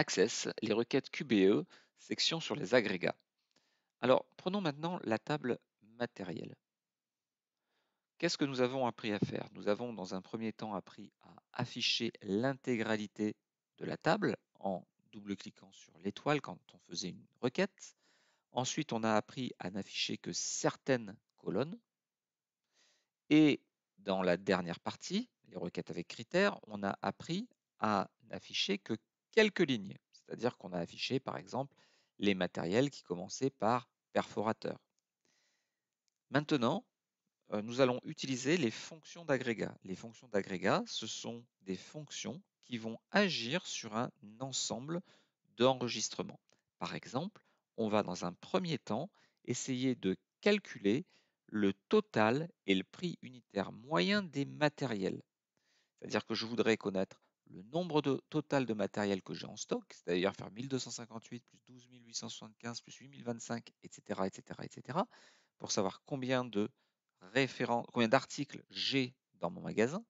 Access, les requêtes QBE, section sur les agrégats. Alors, prenons maintenant la table matérielle. Qu'est-ce que nous avons appris à faire Nous avons dans un premier temps appris à afficher l'intégralité de la table en double-cliquant sur l'étoile quand on faisait une requête. Ensuite, on a appris à n'afficher que certaines colonnes. Et dans la dernière partie, les requêtes avec critères, on a appris à n'afficher que quelques lignes. C'est-à-dire qu'on a affiché, par exemple, les matériels qui commençaient par perforateur. Maintenant, euh, nous allons utiliser les fonctions d'agrégat. Les fonctions d'agrégat, ce sont des fonctions qui vont agir sur un ensemble d'enregistrements. Par exemple, on va dans un premier temps essayer de calculer le total et le prix unitaire moyen des matériels. C'est-à-dire que je voudrais connaître le nombre de, total de matériel que j'ai en stock, c'est-à-dire faire 1258 plus 12 875 plus 8025, etc., etc., etc., pour savoir combien de combien d'articles j'ai dans mon magasin.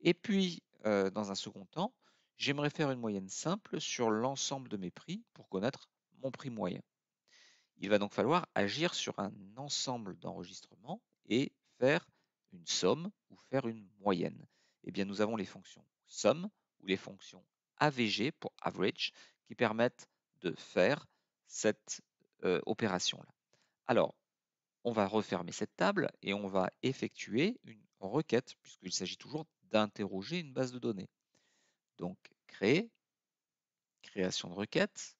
Et puis, euh, dans un second temps, j'aimerais faire une moyenne simple sur l'ensemble de mes prix pour connaître mon prix moyen. Il va donc falloir agir sur un ensemble d'enregistrements et faire une somme ou faire une moyenne. Eh bien, nous avons les fonctions somme, les fonctions AVG pour average qui permettent de faire cette euh, opération-là. Alors, on va refermer cette table et on va effectuer une requête puisqu'il s'agit toujours d'interroger une base de données. Donc, créer, création de requête.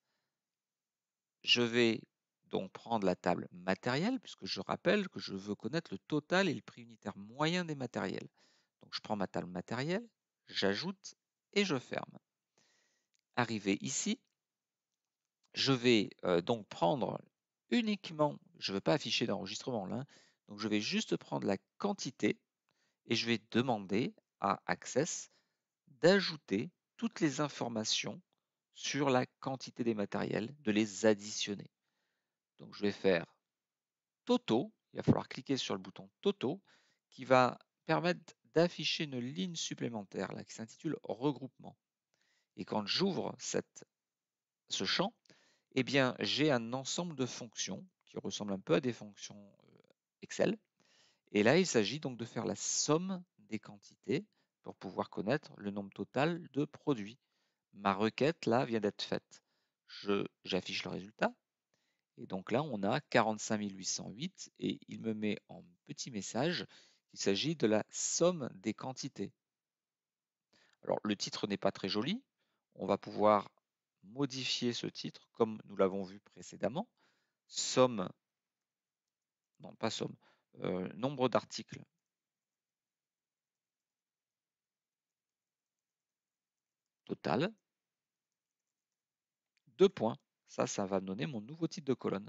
Je vais donc prendre la table matériel puisque je rappelle que je veux connaître le total et le prix unitaire moyen des matériels. Donc, je prends ma table matériel, j'ajoute et je ferme. Arrivé ici, je vais euh, donc prendre uniquement, je ne veux pas afficher d'enregistrement là, donc je vais juste prendre la quantité et je vais demander à Access d'ajouter toutes les informations sur la quantité des matériels, de les additionner. Donc je vais faire Toto, il va falloir cliquer sur le bouton Toto qui va permettre d'afficher une ligne supplémentaire là, qui s'intitule regroupement. Et quand j'ouvre ce champ, eh bien, j'ai un ensemble de fonctions qui ressemblent un peu à des fonctions euh, Excel. Et là, il s'agit donc de faire la somme des quantités pour pouvoir connaître le nombre total de produits. Ma requête, là, vient d'être faite. J'affiche le résultat. Et donc là, on a 45 808 et il me met en petit message il s'agit de la somme des quantités. Alors le titre n'est pas très joli. On va pouvoir modifier ce titre comme nous l'avons vu précédemment. Somme, non pas somme, euh, nombre d'articles total. Deux points. Ça, ça va me donner mon nouveau titre de colonne.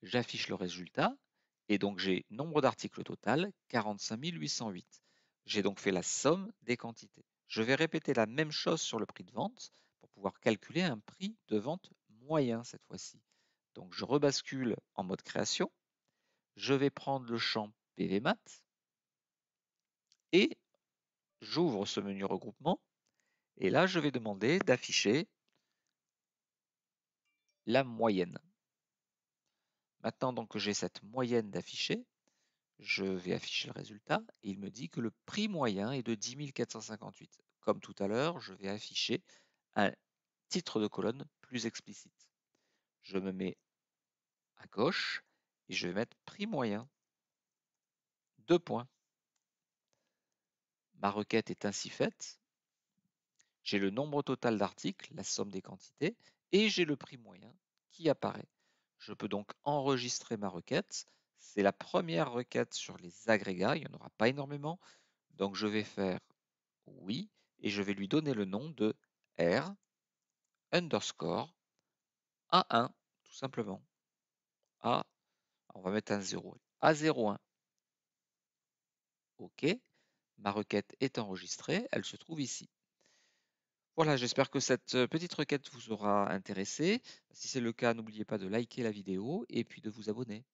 J'affiche le résultat. Et donc j'ai nombre d'articles total, 45 808. J'ai donc fait la somme des quantités. Je vais répéter la même chose sur le prix de vente pour pouvoir calculer un prix de vente moyen cette fois-ci. Donc je rebascule en mode création. Je vais prendre le champ PVMAT et j'ouvre ce menu regroupement. Et là, je vais demander d'afficher la moyenne. Maintenant que j'ai cette moyenne d'afficher, je vais afficher le résultat et il me dit que le prix moyen est de 10 458. Comme tout à l'heure, je vais afficher un titre de colonne plus explicite. Je me mets à gauche et je vais mettre prix moyen. Deux points. Ma requête est ainsi faite. J'ai le nombre total d'articles, la somme des quantités, et j'ai le prix moyen qui apparaît. Je peux donc enregistrer ma requête. C'est la première requête sur les agrégats, il n'y en aura pas énormément. Donc je vais faire oui et je vais lui donner le nom de R underscore A1, tout simplement. A, on va mettre un 0, A01. OK, ma requête est enregistrée, elle se trouve ici. Voilà, j'espère que cette petite requête vous aura intéressé. Si c'est le cas, n'oubliez pas de liker la vidéo et puis de vous abonner.